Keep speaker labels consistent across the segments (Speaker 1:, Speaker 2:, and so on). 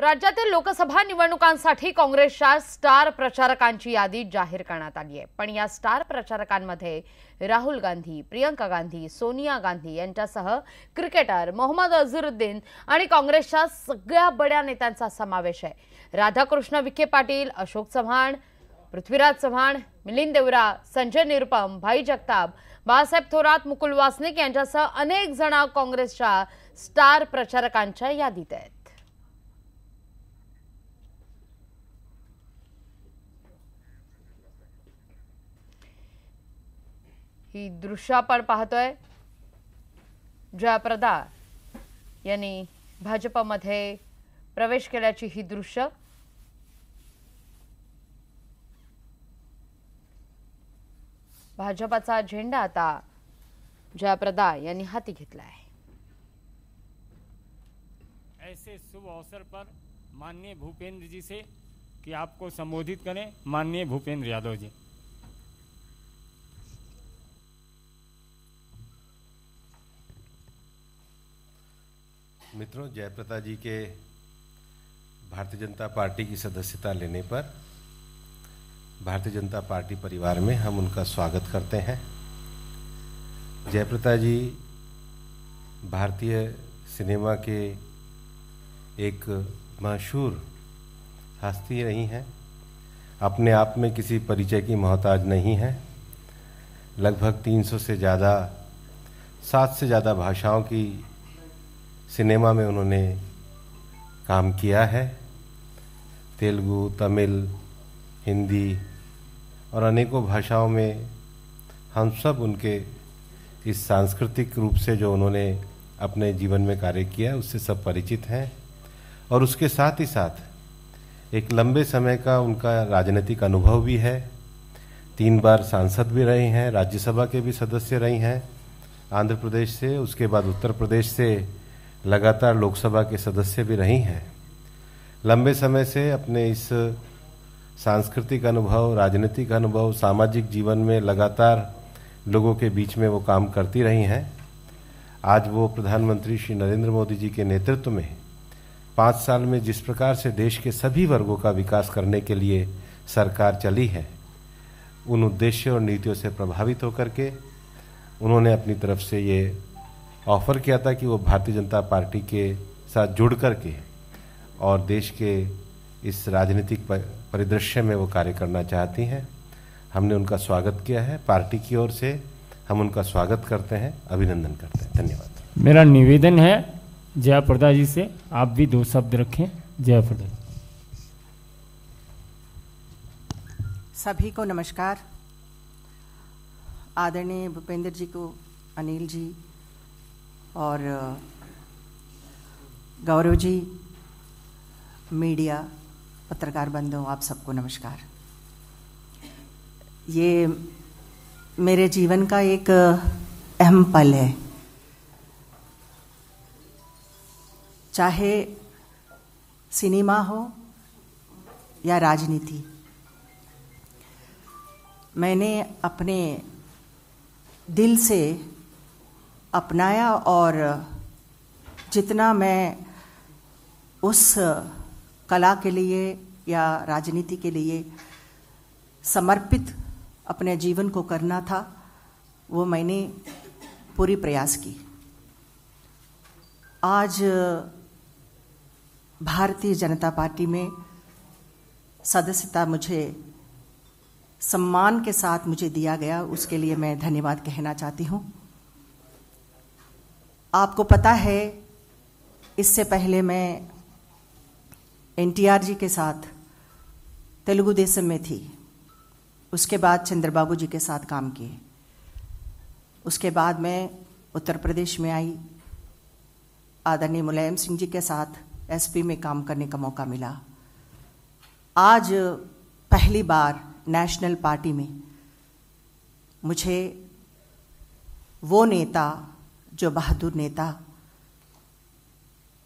Speaker 1: राज्यातील लोकसभा निवडणुकांसाठी काँग्रेसच्या स्टार प्रचारकांची यादी जाहीर करण्यात आली आहे पण या स्टार प्रचारकांमध्ये राहुल गांधी प्रियंका गांधी सोनिया गांधी यांच्यासह क्रिकेटर मोहम्मद अझरुद्दीन आणि काँग्रेसच्या सगळ्या बड्या नेत्यांचा समावेश आहे राधाकृष्ण विखे पाटील अशोक चव्हाण पृथ्वीराज चव्हाण मिलिंद देवरा संजय निरुपम भाई जगताप बाळासाहेब थोरात मुकुल वासनिक यांच्यासह अनेक जण काँग्रेसच्या स्टार प्रचारकांच्या यादीत आहेत ही दृश्य पहात है जयाप्रदा भाजपा मधे प्रवेश के ही दृश्य भाजपा झेंडा आता जयाप्रदा यानी हाथी घेतला
Speaker 2: ऐसे शुभ अवसर पर माननीय भूपेंद्र जी से कि आपको संबोधित करें माननीय भूपेंद्र यादव जी मित्रों जयप्रता जी के भारतीय जनता पार्टी की सदस्यता लेने पर भारतीय जनता पार्टी परिवार में हम उनका स्वागत करते हैं जयप्रता जी भारतीय सिनेमा के एक मशहूर हस्ती रही हैं अपने आप में किसी परिचय की मोहताज नहीं है लगभग 300 से ज़्यादा सात से ज़्यादा भाषाओं की सिनेमा में उन्होंने काम किया है तेलुगु तमिल हिंदी और अनेकों भाषाओं में हम सब उनके इस सांस्कृतिक रूप से जो उन्होंने अपने जीवन में कार्य किया उससे सब परिचित हैं और उसके साथ ही साथ एक लंबे समय का उनका राजनीतिक अनुभव भी है तीन बार सांसद भी रहे हैं राज्यसभा के भी सदस्य रही हैं आंध्र प्रदेश से उसके बाद उत्तर प्रदेश से लगातार लोकसभा के सदस्य भी रही हैं लंबे समय से अपने इस सांस्कृतिक अनुभव राजनीतिक अनुभव सामाजिक जीवन में लगातार लोगों के बीच में वो काम करती रही हैं आज वो प्रधानमंत्री श्री नरेंद्र मोदी जी के नेतृत्व में पाँच साल में जिस प्रकार से देश के सभी वर्गों का विकास करने के लिए सरकार चली है उन उद्देश्यों और नीतियों से प्रभावित होकर के उन्होंने अपनी तरफ से ये ऑफ़र किया था कि वो भारतीय जनता पार्टी के साथ जुड़ कर के और देश के इस राजनीतिक परिदृश्य में वो कार्य करना चाहती हैं हमने उनका स्वागत किया है पार्टी की ओर से हम उनका स्वागत करते हैं अभिनंदन करते हैं धन्यवाद मेरा निवेदन है जया प्रदा जी से आप भी दो शब्द रखें जयाप्रदा प्रदा
Speaker 3: सभी को नमस्कार आदरणीय भूपेंद्र जी को अनिल जी और गौरव जी मीडिया पत्रकार बंधु आप सबको नमस्कार ये मेरे जीवन का एक अहम पल है चाहे सिनेमा हो या राजनीति मैंने अपने दिल से अपनाया और जितना मैं उस कला के लिए या राजनीति के लिए समर्पित अपने जीवन को करना था वो मैंने पूरी प्रयास की आज भारतीय जनता पार्टी में सदस्यता मुझे सम्मान के साथ मुझे दिया गया उसके लिए मैं धन्यवाद कहना चाहती हूँ आपको पता है इससे पहले मैं एन जी के साथ तेलुगु देशम में थी उसके बाद चंद्रबाबू जी के साथ काम किए उसके बाद मैं उत्तर प्रदेश में आई आदरणीय मुलायम सिंह जी के साथ एसपी में काम करने का मौका मिला आज पहली बार नेशनल पार्टी में मुझे वो नेता जो बहादुर नेता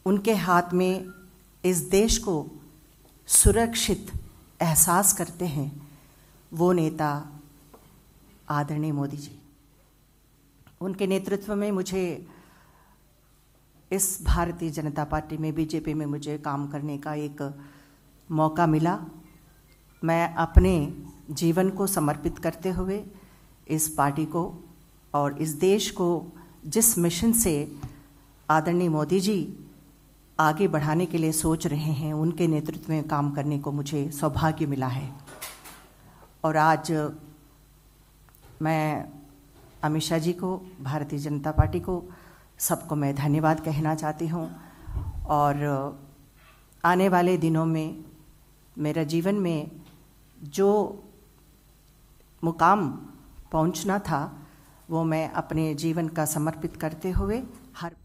Speaker 3: उनके हाथ में इस देश को सुरक्षित एहसास करते हैं वो नेता आदरणीय मोदी जी उनके नेतृत्व में मुझे इस भारतीय जनता पार्टी में बीजेपी में मुझे काम करने का एक मौका मिला मैं अपने जीवन को समर्पित करते हुए इस पार्टी को और इस देश को जिस मिशन से आदरणीय मोदी जी आगे बढ़ाने के लिए सोच रहे हैं उनके नेतृत्व में काम करने को मुझे सौभाग्य मिला है और आज मैं अमित शाह जी को भारतीय जनता पार्टी को सबको मैं धन्यवाद कहना चाहती हूँ और आने वाले दिनों में मेरा जीवन में जो मुकाम पहुँचना था वो मैं अपने जीवन का समर्पित करते हुए हर